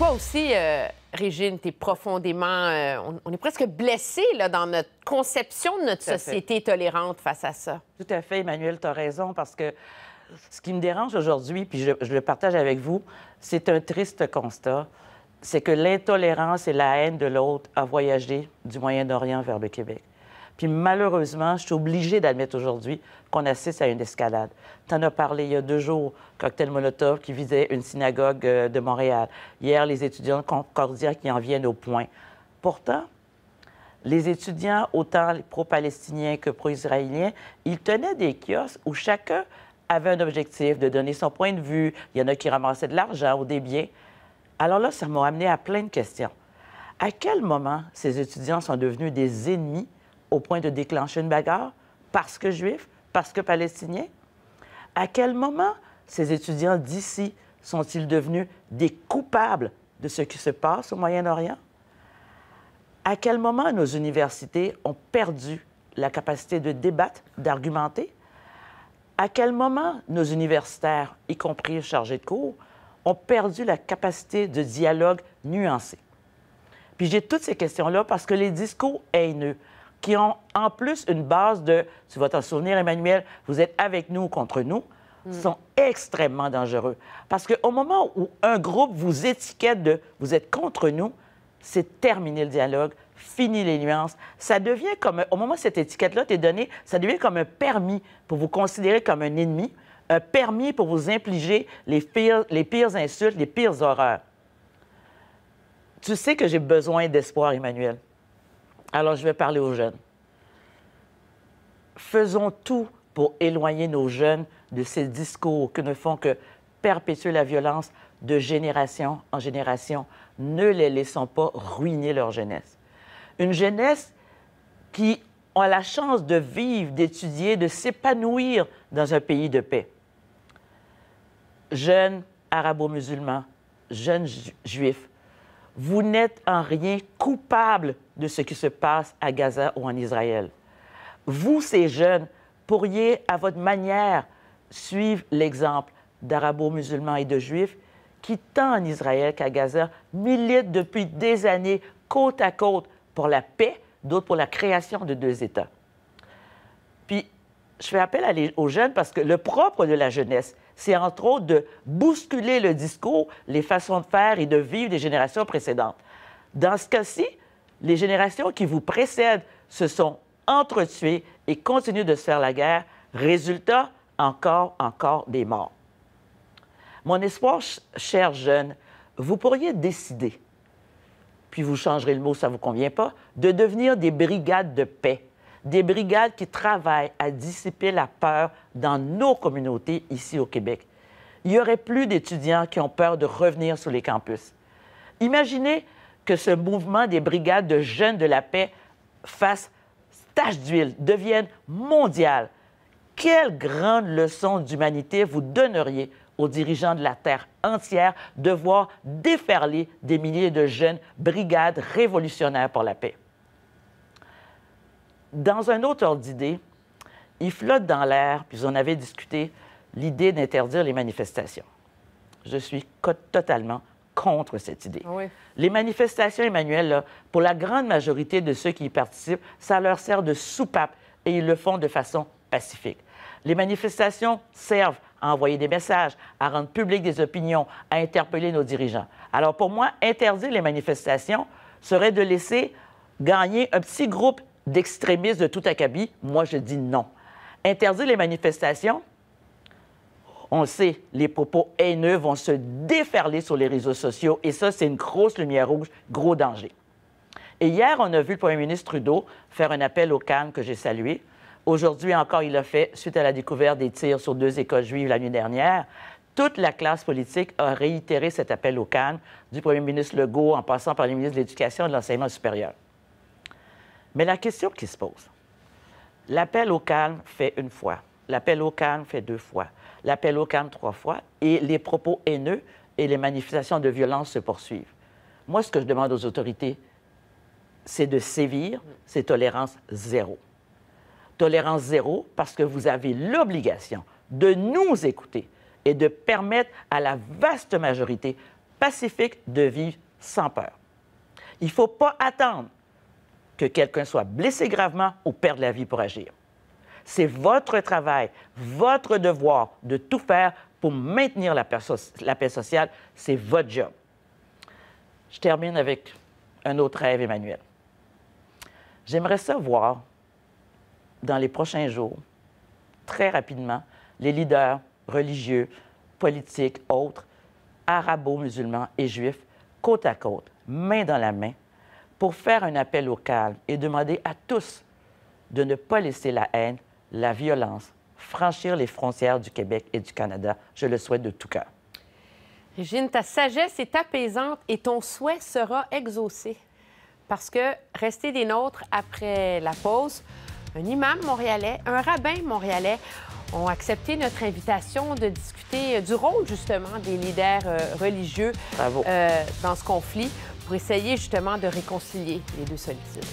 toi aussi, euh, Régine, tu es profondément. Euh, on, est presque blessé dans notre conception de notre société tolérante face à ça. Tout à fait, Emmanuel, tu as raison, parce que ce qui me dérange aujourd'hui, puis je, je, le partage avec vous, c'est un triste constat. C'est que l'intolérance et la haine de l'autre a voyagé du Moyen-Orient vers le Québec. Puis malheureusement, je suis obligée d'admettre aujourd'hui qu'on assiste à une escalade. Tu en as parlé il y a deux jours, cocktail Molotov qui visait une synagogue euh, de Montréal. Hier, les étudiants de Concordia qui en viennent au point. Pourtant, les étudiants, autant pro-palestiniens que pro-israéliens, ils tenaient des kiosques où chacun avait un objectif de donner son point de vue. Il y en a qui ramassaient de l'argent ou des biens. Alors là, ça m'a amené à plein de questions. À quel moment ces étudiants sont devenus des ennemis au point de déclencher une bagarre parce que juif, parce que palestinien? À quel moment ces étudiants d'ici sont-ils devenus des coupables de ce qui se passe au Moyen-Orient? À quel moment nos universités ont perdu la capacité de débattre, d'argumenter? À quel moment nos universitaires, y compris chargés de cours, ont perdu la capacité de dialogue nuancé? Puis j'ai toutes ces questions-là parce que les discours haineux, qui ont en plus une base de, tu vas t'en souvenir, Emmanuel, vous êtes avec nous ou contre nous, mm. sont extrêmement dangereux. Parce qu'au moment où un groupe vous étiquette de vous êtes contre nous, c'est terminé le dialogue, fini les nuances. Ça devient comme, au moment où cette étiquette-là t'est donnée, ça devient comme un permis pour vous considérer comme un ennemi, un permis pour vous infliger les pires, les pires insultes, les pires horreurs. Tu sais que j'ai besoin d'espoir, Emmanuel. Alors, je vais parler aux jeunes. Faisons tout pour éloigner nos jeunes de ces discours que ne font que perpétuer la violence de génération en génération. Ne les laissons pas ruiner leur jeunesse. Une jeunesse qui a la chance de vivre, d'étudier, de s'épanouir dans un pays de paix. Jeunes arabo-musulmans, jeunes juifs, vous n'êtes en rien coupable de ce qui se passe à Gaza ou en Israël. Vous, ces jeunes, pourriez, à votre manière, suivre l'exemple d'arabo-musulmans et de juifs qui, tant en Israël qu'à Gaza, militent depuis des années, côte à côte, pour la paix, d'autres pour la création de deux États je fais appel aux jeunes parce que le propre de la jeunesse, c'est entre autres de bousculer le discours, les façons de faire et de vivre des générations précédentes. Dans ce cas-ci, les générations qui vous précèdent se sont entretuées et continuent de se faire la guerre. Résultat, encore, encore des morts. Mon espoir, chers jeunes, vous pourriez décider, puis vous changerez le mot, ça ne vous convient pas, de devenir des brigades de paix des brigades qui travaillent à dissiper la peur dans nos communautés ici au Québec. Il n'y aurait plus d'étudiants qui ont peur de revenir sur les campus. Imaginez que ce mouvement des brigades de jeunes de la paix fasse tache d'huile, devienne mondial. Quelle grande leçon d'humanité vous donneriez aux dirigeants de la Terre entière de voir déferler des milliers de jeunes brigades révolutionnaires pour la paix. Dans un autre ordre d'idée, il flotte dans l'air, puis on avait discuté, l'idée d'interdire les manifestations. Je suis totalement contre cette idée. Les manifestations, Emmanuel, pour la grande majorité de ceux qui y participent, ça leur sert de soupape et ils le font de façon pacifique. Les manifestations servent à envoyer des messages, à rendre publiques des opinions, à interpeller nos dirigeants. Alors pour moi, interdire les manifestations serait de laisser gagner un petit groupe d'extrémistes de tout acabit, moi je dis non. Interdire les manifestations, on sait, les propos haineux vont se déferler sur les réseaux sociaux et ça, c'est une grosse lumière rouge, gros danger. Et hier, on a vu le premier ministre Trudeau faire un appel au calme que j'ai salué. Aujourd'hui encore, il l'a fait suite à la découverte des tirs sur deux écoles juives la nuit dernière. Toute la classe politique a réitéré cet appel au calme du premier ministre Legault en passant par le ministre de l'Éducation et de l'Enseignement supérieur. Mais la question qui se pose, l'appel au calme fait une fois, l'appel au calme fait deux fois, l'appel au calme trois fois, et les propos haineux et les manifestations de violence se poursuivent. Moi, ce que je demande aux autorités, c'est de sévir, c'est tolérance zéro. Tolérance zéro parce que vous avez l'obligation de nous écouter et de permettre à la vaste majorité pacifique de vivre sans peur. Il ne faut pas attendre que quelqu'un soit blessé gravement ou perde la vie pour agir. C'est votre travail, votre devoir de tout faire pour maintenir la, la paix sociale. C'est votre job. Je termine avec un autre rêve, Emmanuel. J'aimerais savoir, dans les prochains jours, très rapidement, les leaders religieux, politiques, autres, arabo-musulmans et juifs, côte à côte, main dans la main, pour faire un appel au calme et demander à tous de ne pas laisser la haine, la violence franchir les frontières du Québec et du Canada. Je le souhaite de tout cœur. Régine, ta sagesse est apaisante et ton souhait sera exaucé. Parce que restez des nôtres après la pause, un imam montréalais, un rabbin montréalais ont accepté notre invitation de discuter du rôle justement des leaders euh, religieux euh, dans ce conflit pour essayer justement de réconcilier les deux solitudes.